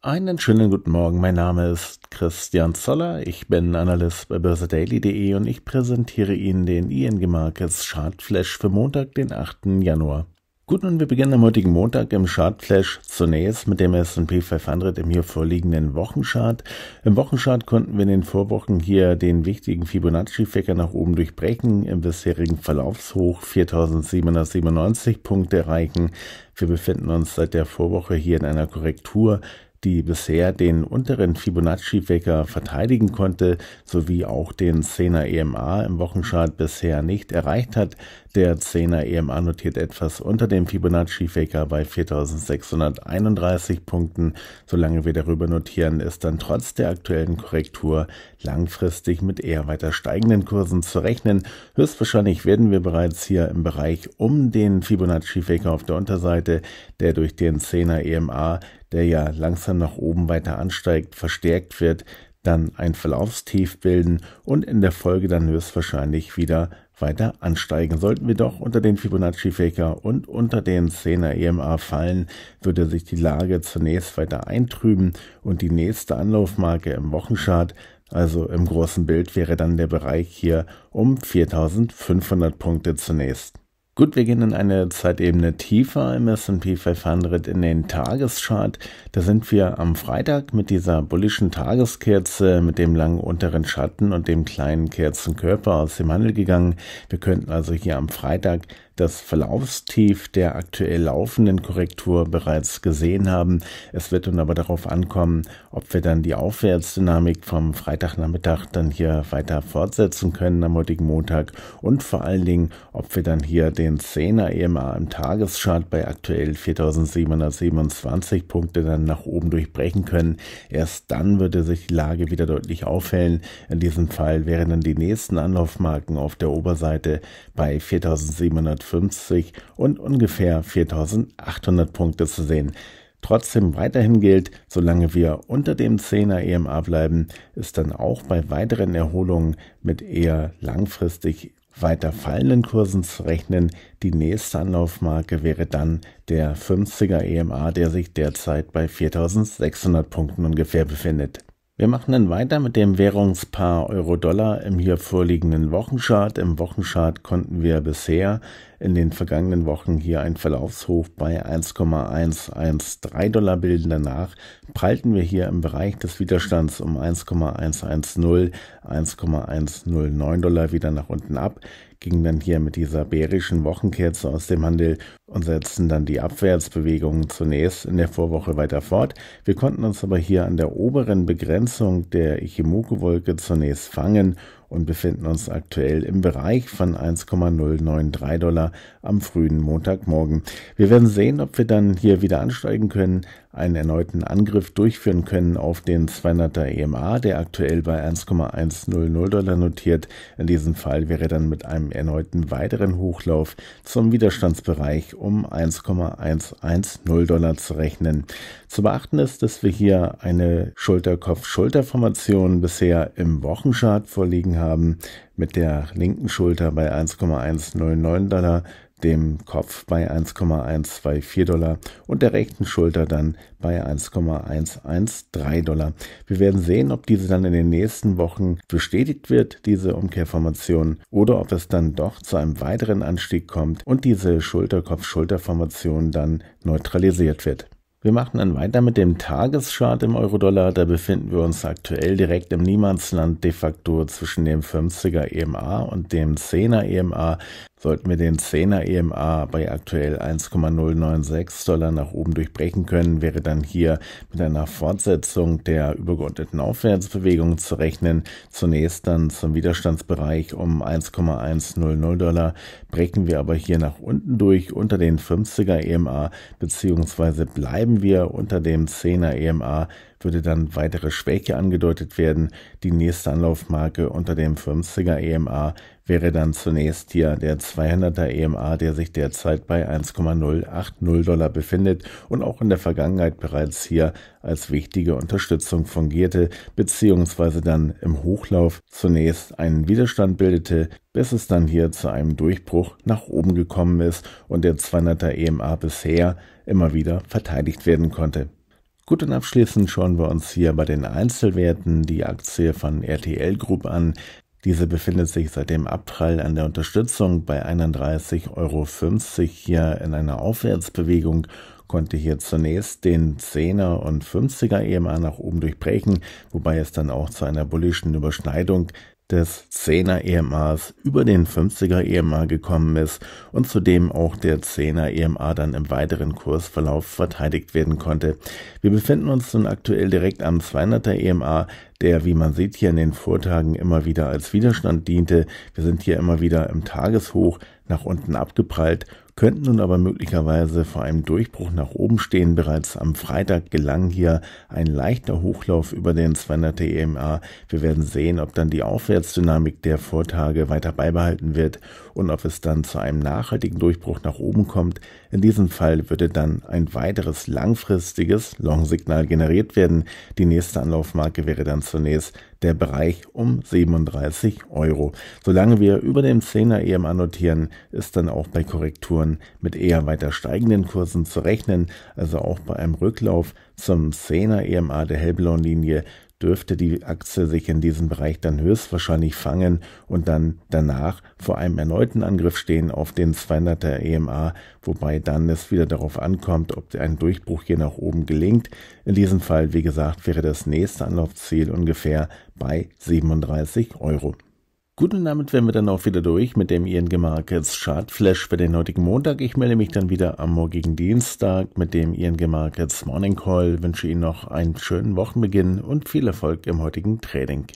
Einen schönen guten Morgen, mein Name ist Christian Zoller, ich bin Analyst bei börsedaily.de und ich präsentiere Ihnen den ING Markets Chartflash für Montag, den 8. Januar. Gut, und wir beginnen am heutigen Montag im Chartflash zunächst mit dem S&P 500 im hier vorliegenden Wochenchart. Im Wochenchart konnten wir in den Vorwochen hier den wichtigen Fibonacci-Fäcker nach oben durchbrechen, im bisherigen Verlaufshoch 4797 Punkte erreichen. Wir befinden uns seit der Vorwoche hier in einer Korrektur die bisher den unteren Fibonacci-Wecker verteidigen konnte, sowie auch den 10er EMA im Wochenchart bisher nicht erreicht hat. Der 10er EMA notiert etwas unter dem Fibonacci-Wecker bei 4631 Punkten. Solange wir darüber notieren, ist dann trotz der aktuellen Korrektur langfristig mit eher weiter steigenden Kursen zu rechnen. Höchstwahrscheinlich werden wir bereits hier im Bereich um den Fibonacci-Faker auf der Unterseite, der durch den 10er EMA der ja langsam nach oben weiter ansteigt, verstärkt wird, dann ein Verlaufstief bilden und in der Folge dann höchstwahrscheinlich wieder weiter ansteigen. Sollten wir doch unter den Fibonacci-Faker und unter den 10er EMA fallen, würde sich die Lage zunächst weiter eintrüben und die nächste Anlaufmarke im Wochenchart, also im großen Bild, wäre dann der Bereich hier um 4500 Punkte zunächst. Gut, wir gehen in eine Zeitebene tiefer im S&P 500 in den Tageschart. Da sind wir am Freitag mit dieser bullischen Tageskerze, mit dem langen unteren Schatten und dem kleinen Kerzenkörper aus dem Handel gegangen. Wir könnten also hier am Freitag das Verlaufstief der aktuell laufenden Korrektur bereits gesehen haben. Es wird nun aber darauf ankommen, ob wir dann die Aufwärtsdynamik vom Freitagnachmittag dann hier weiter fortsetzen können am heutigen Montag und vor allen Dingen, ob wir dann hier den 10er EMA im Tageschart bei aktuell 4727 Punkte dann nach oben durchbrechen können. Erst dann würde sich die Lage wieder deutlich aufhellen. In diesem Fall wären dann die nächsten Anlaufmarken auf der Oberseite bei 4700 und ungefähr 4.800 Punkte zu sehen. Trotzdem weiterhin gilt, solange wir unter dem 10er EMA bleiben, ist dann auch bei weiteren Erholungen mit eher langfristig weiter fallenden Kursen zu rechnen. Die nächste Anlaufmarke wäre dann der 50er EMA, der sich derzeit bei 4600 Punkten ungefähr befindet. Wir machen dann weiter mit dem Währungspaar Euro-Dollar im hier vorliegenden Wochenchart. Im Wochenchart konnten wir bisher in den vergangenen Wochen hier einen Verlaufshof bei 1,113 Dollar bilden. Danach prallten wir hier im Bereich des Widerstands um 1,110, 1,109 Dollar wieder nach unten ab gingen dann hier mit dieser bärischen Wochenkerze aus dem Handel und setzten dann die Abwärtsbewegungen zunächst in der Vorwoche weiter fort. Wir konnten uns aber hier an der oberen Begrenzung der Ichimoku-Wolke zunächst fangen und befinden uns aktuell im Bereich von 1,093 Dollar am frühen Montagmorgen. Wir werden sehen, ob wir dann hier wieder ansteigen können, einen erneuten Angriff durchführen können auf den 200er EMA, der aktuell bei 1,100 Dollar notiert. In diesem Fall wäre dann mit einem erneuten weiteren Hochlauf zum Widerstandsbereich um 1,110 Dollar zu rechnen. Zu beachten ist, dass wir hier eine Schulterkopf-Schulter-Formation bisher im Wochenchart vorliegen haben haben, mit der linken Schulter bei 1,109 Dollar, dem Kopf bei 1,124 Dollar und der rechten Schulter dann bei 1,113 Dollar. Wir werden sehen, ob diese dann in den nächsten Wochen bestätigt wird, diese Umkehrformation, oder ob es dann doch zu einem weiteren Anstieg kommt und diese Schulter-Kopf-Schulter-Formation dann neutralisiert wird. Wir machen dann weiter mit dem Tageschart im Euro-Dollar. Da befinden wir uns aktuell direkt im Niemandsland de facto zwischen dem 50er EMA und dem 10er EMA. Sollten wir den 10er EMA bei aktuell 1,096 Dollar nach oben durchbrechen können, wäre dann hier mit einer Fortsetzung der übergeordneten Aufwärtsbewegung zu rechnen. Zunächst dann zum Widerstandsbereich um 1,100 Dollar, brechen wir aber hier nach unten durch unter den 50er EMA, beziehungsweise bleiben wir unter dem 10er EMA, würde dann weitere Schwäche angedeutet werden. Die nächste Anlaufmarke unter dem 50er EMA wäre dann zunächst hier der 200er EMA, der sich derzeit bei 1,080 Dollar befindet und auch in der Vergangenheit bereits hier als wichtige Unterstützung fungierte, beziehungsweise dann im Hochlauf zunächst einen Widerstand bildete, bis es dann hier zu einem Durchbruch nach oben gekommen ist und der 200er EMA bisher immer wieder verteidigt werden konnte. Gut, und abschließend schauen wir uns hier bei den Einzelwerten die Aktie von RTL Group an. Diese befindet sich seit dem Abprall an der Unterstützung bei 31,50 Euro hier in einer Aufwärtsbewegung, konnte hier zunächst den 10er und 50er EMA nach oben durchbrechen, wobei es dann auch zu einer bullischen Überschneidung des 10er EMAs über den 50er EMA gekommen ist und zudem auch der 10er EMA dann im weiteren Kursverlauf verteidigt werden konnte. Wir befinden uns nun aktuell direkt am 200er EMA, der, wie man sieht, hier in den Vortagen immer wieder als Widerstand diente. Wir sind hier immer wieder im Tageshoch nach unten abgeprallt könnten nun aber möglicherweise vor einem Durchbruch nach oben stehen. Bereits am Freitag gelang hier ein leichter Hochlauf über den 200 EMA. Wir werden sehen, ob dann die Aufwärtsdynamik der Vortage weiter beibehalten wird und ob es dann zu einem nachhaltigen Durchbruch nach oben kommt. In diesem Fall würde dann ein weiteres langfristiges Long-Signal generiert werden. Die nächste Anlaufmarke wäre dann zunächst der Bereich um 37 Euro. Solange wir über dem 10er EMA notieren, ist dann auch bei Korrekturen mit eher weiter steigenden Kursen zu rechnen, also auch bei einem Rücklauf zum 10er EMA der hellblauen Linie dürfte die Aktie sich in diesem Bereich dann höchstwahrscheinlich fangen und dann danach vor einem erneuten Angriff stehen auf den 200er EMA, wobei dann es wieder darauf ankommt, ob ein Durchbruch hier nach oben gelingt. In diesem Fall, wie gesagt, wäre das nächste Anlaufziel ungefähr bei 37 Euro. Guten Abend, damit wir dann auch wieder durch mit dem ING Markets Chart Flash für den heutigen Montag. Ich melde mich dann wieder am morgigen Dienstag mit dem ING Markets Morning Call, wünsche Ihnen noch einen schönen Wochenbeginn und viel Erfolg im heutigen Trading.